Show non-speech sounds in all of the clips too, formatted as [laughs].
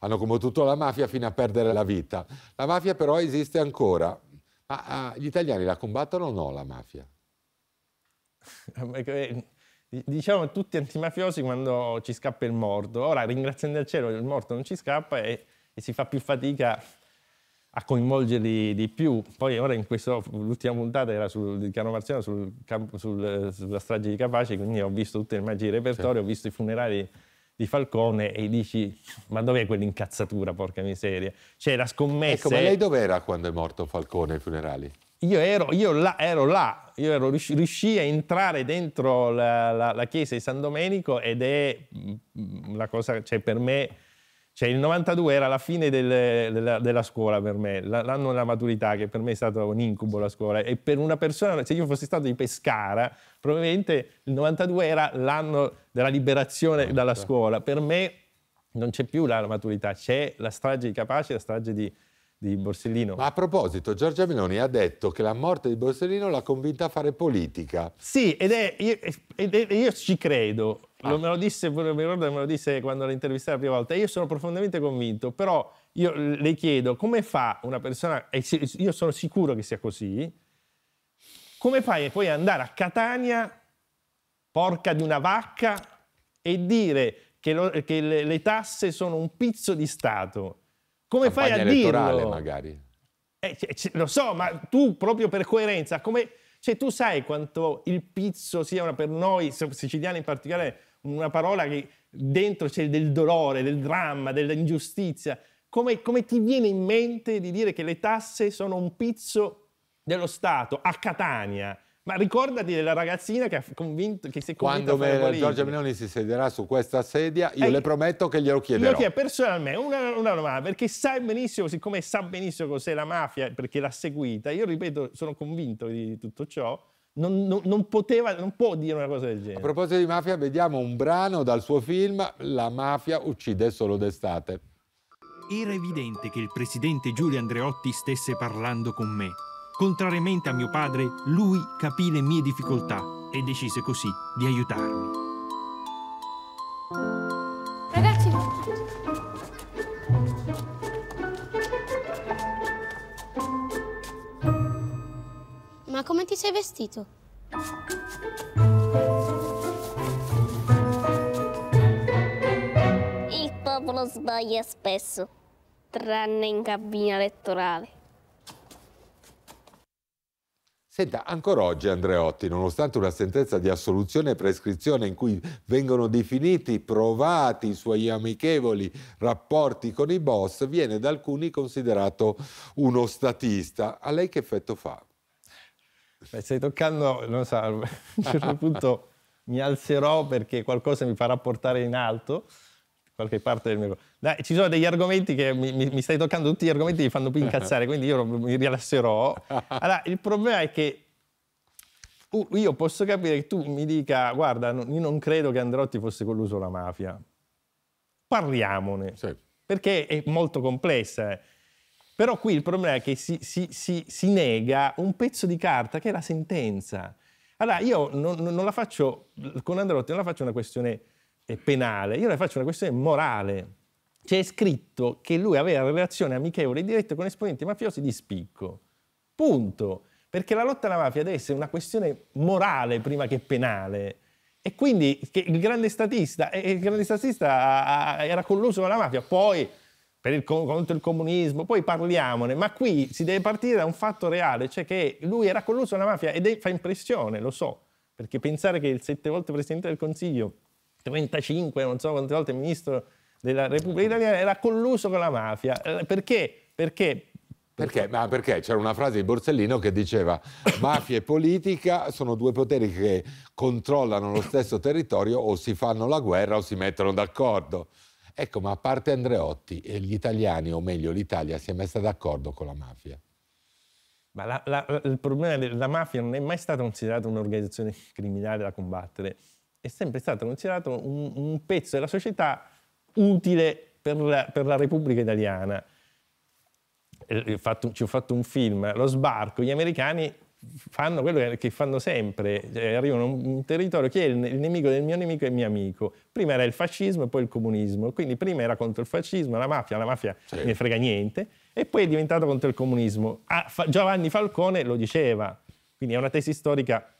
Hanno combattuto la mafia fino a perdere la vita. La mafia però esiste ancora. Ma ah, ah, gli italiani la combattono o no la mafia? [laughs] diciamo tutti antimafiosi quando ci scappa il morto. Ora, ringraziando il cielo, il morto non ci scappa e, e si fa più fatica a coinvolgerli di più. Poi ora in questo, l'ultima puntata era sul, di Marziano sul, sul, eh, sulla strage di Capaci, quindi ho visto tutte le immagini di repertorio, sì. ho visto i funerali di Falcone e dici ma dov'è quell'incazzatura, porca miseria? Cioè la scommessa... Ecco, ma lei dov'era quando è morto Falcone ai funerali? Io ero, io là, ero là, io ero, riuscii a entrare dentro la, la, la chiesa di San Domenico ed è mm, mm, la cosa, cioè per me cioè il 92 era la fine del, della, della, scuola per me, l'anno della maturità che per me è stato un incubo la scuola e per una persona, se io fossi stato di Pescara, probabilmente il 92 era l'anno della liberazione certo. dalla scuola. Per me non c'è più la maturità, c'è la strage di Capace, la strage di, di Borsellino. Ma a proposito, Giorgia Meloni ha detto che la morte di Borsellino l'ha convinta a fare politica. Sì, ed è, io, ed è, io ci credo, Ah. Lo, me lo disse, me lo, me lo disse quando l'ho l'intervistata la prima volta. Io sono profondamente convinto, però io le chiedo come fa una persona, e io sono sicuro che sia così, come fai poi andare a Catania, porca di una vacca, e dire che, lo, che le, le, tasse sono un pizzo di Stato? Come Campagna fai a dirlo? magari. Eh, lo so, ma tu proprio per coerenza, come cioè tu sai quanto il pizzo sia una, per noi siciliani in particolare una parola che dentro c'è del dolore, del dramma, dell'ingiustizia. Come, come ti viene in mente di dire che le tasse sono un pizzo dello Stato a Catania? Ma ricordati della ragazzina che, ha convinto, che si è convinta Quando me, politica. Giorgia Meloni si siederà su questa sedia, io e ecco. le prometto che glielo chiederò. Glielo chiedo personalmente, una, una domanda, perché sa benissimo, siccome sa benissimo cos'è la mafia, perché l'ha seguita, io ripeto, sono convinto di tutto ciò, non, non, non, poteva, non può dire una cosa del genere. A proposito di mafia, vediamo un brano dal suo film La mafia uccide solo d'estate. Era evidente che il presidente Giulio Andreotti stesse parlando con me Contrariamente a mio padre, lui capì le mie difficoltà e decise così di aiutarmi. Ragazzi, ma come ti sei vestito? Il popolo sbaglia spesso, tranne in cabina elettorale. Senta, ancora oggi Andreotti, nonostante una sentenza di assoluzione e prescrizione in cui vengono definiti provati i suoi amichevoli rapporti con i boss, viene da alcuni considerato uno statista. A lei che effetto fa? Beh, stai toccando, non so, [laughs] a un certo punto mi alzerò perché qualcosa mi farà portare in alto qualche parte del mio... Dai, ci sono degli argomenti che mi, mi, mi stai toccando, tutti gli argomenti mi fanno più incazzare, [laughs] quindi io mi rilasserò. Allora, il problema è che io posso capire che tu mi dica, guarda, io non credo che Androtti fosse colluso la mafia. Parliamone, sì. perché è molto complessa. Eh. Però qui il problema è che si, si, si, si, nega un pezzo di carta che è la sentenza. Allora, io non, non la faccio, con Androtti non la faccio una questione penale, io le faccio una questione morale. C'è scritto che lui aveva relazioni amichevoli e dirette con esponenti mafiosi di spicco. Punto. Perché la lotta alla mafia deve essere una questione morale prima che penale. E quindi il grande statista, il grande statista era colluso con la mafia, poi per il, contro il comunismo, poi parliamone, ma qui si deve partire da un fatto reale, cioè che lui era colluso con la mafia ed è, fa impressione, lo so, perché pensare che il sette volte Presidente del Consiglio 35, non so quante volte ministro della Repubblica Italiana, era colluso con la mafia. Eh, perché? Perché perché? Ma perché c'era una frase di Borsellino che diceva mafia e politica sono due poteri che controllano lo stesso territorio o si fanno la guerra o si mettono d'accordo. Ecco, ma a parte Andreotti, eh, gli italiani, o meglio l'Italia, si è messa d'accordo con la mafia? Ma la, la, il problema della mafia non è mai stata considerata un'organizzazione criminale da combattere è sempre stato considerato un, un pezzo della società utile per la, per la Repubblica Italiana. Eh, eh, fatto, ci ho fatto un film, Lo sbarco, gli americani fanno quello che fanno sempre, cioè, arrivano a un territorio chi è il, nemico del mio nemico è il mio amico. Prima era il fascismo e poi il comunismo, quindi prima era contro il fascismo, la mafia, la mafia sì. ne frega niente, e poi è diventato contro il comunismo. Ah, Giovanni Falcone lo diceva, quindi è una tesi storica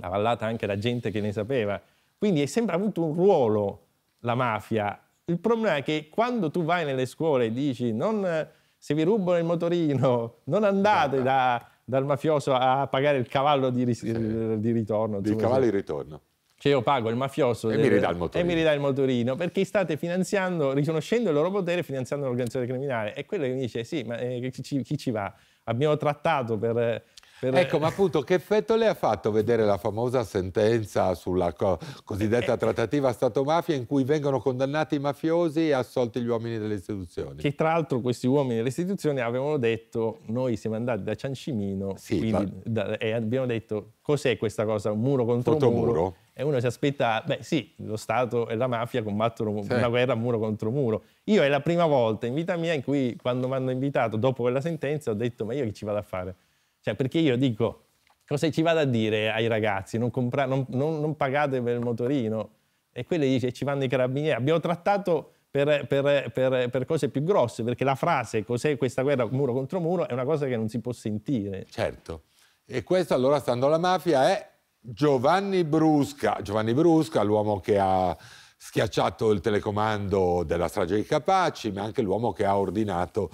avallata anche da gente che ne sapeva, quindi è sempre avuto un ruolo la mafia. Il problema è che quando tu vai nelle scuole e dici non, eh, se vi rubano il motorino, non andate Da, dal mafioso a pagare il cavallo di, ri, sì. di ritorno. Il cavallo di ritorno. Cioè io pago il mafioso e, del, mi ridà il motorino. e mi ridà il motorino, perché state finanziando, riconoscendo il loro potere, finanziando l'organizzazione criminale. E quello che mi dice, sì, ma eh, chi, chi ci va? Abbiamo trattato per per... Ecco, ma appunto, che effetto le ha fatto vedere la famosa sentenza sulla co cosiddetta eh, eh. trattativa Stato-mafia in cui vengono condannati i mafiosi e assolti gli uomini delle istituzioni? Che tra l'altro questi uomini delle istituzioni avevano detto, noi siamo andati da Ciancimino sì, ma... da, e abbiamo detto cos'è questa cosa, un muro contro Foto muro. muro. E uno si aspetta, beh sì, lo Stato e la mafia combattono sì. una guerra muro contro muro. Io è la prima volta in vita mia in cui quando mi hanno invitato dopo quella sentenza ho detto ma io che ci vado a fare? Cioè, perché io dico, cosa ci vado a dire ai ragazzi? Non, compra- non, non, non pagate per il motorino. E quelli dice, ci vanno i carabinieri. Abbiamo trattato per, per, per, per, cose più grosse, perché la frase cos'è questa guerra muro contro muro è una cosa che non si può sentire. Certo. E questo allora, stando alla mafia, è Giovanni Brusca. Giovanni Brusca, l'uomo che ha schiacciato il telecomando della strage dei Capaci, ma anche l'uomo che ha ordinato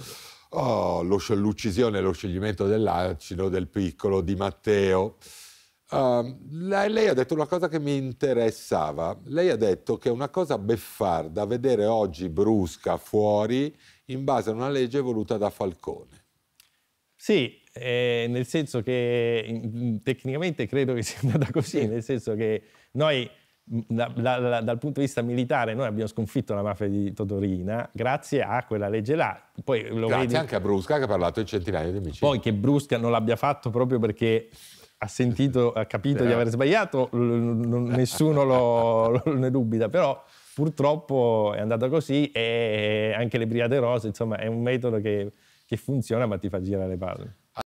oh, l'uccisione e lo scioglimento dell'acido del piccolo di Matteo. Uh, ehm, lei, lei, ha detto una cosa che mi interessava. Lei ha detto che è una cosa beffarda vedere oggi Brusca fuori in base a una legge voluta da Falcone. Sì, eh, nel senso che tecnicamente credo che sia andata così, sì. nel senso che noi da, da, dal punto di vista militare noi abbiamo sconfitto la mafia di Totorina grazie a quella legge là. Poi lo grazie vedi... anche a Brusca che ha parlato di centinaia di amici Poi che Brusca non l'abbia fatto proprio perché ha sentito, ha capito di aver sbagliato, nessuno lo, lo ne dubita, però purtroppo è andato così e anche le Brigate Rose, insomma, è un metodo che, che funziona ma ti fa girare le palle.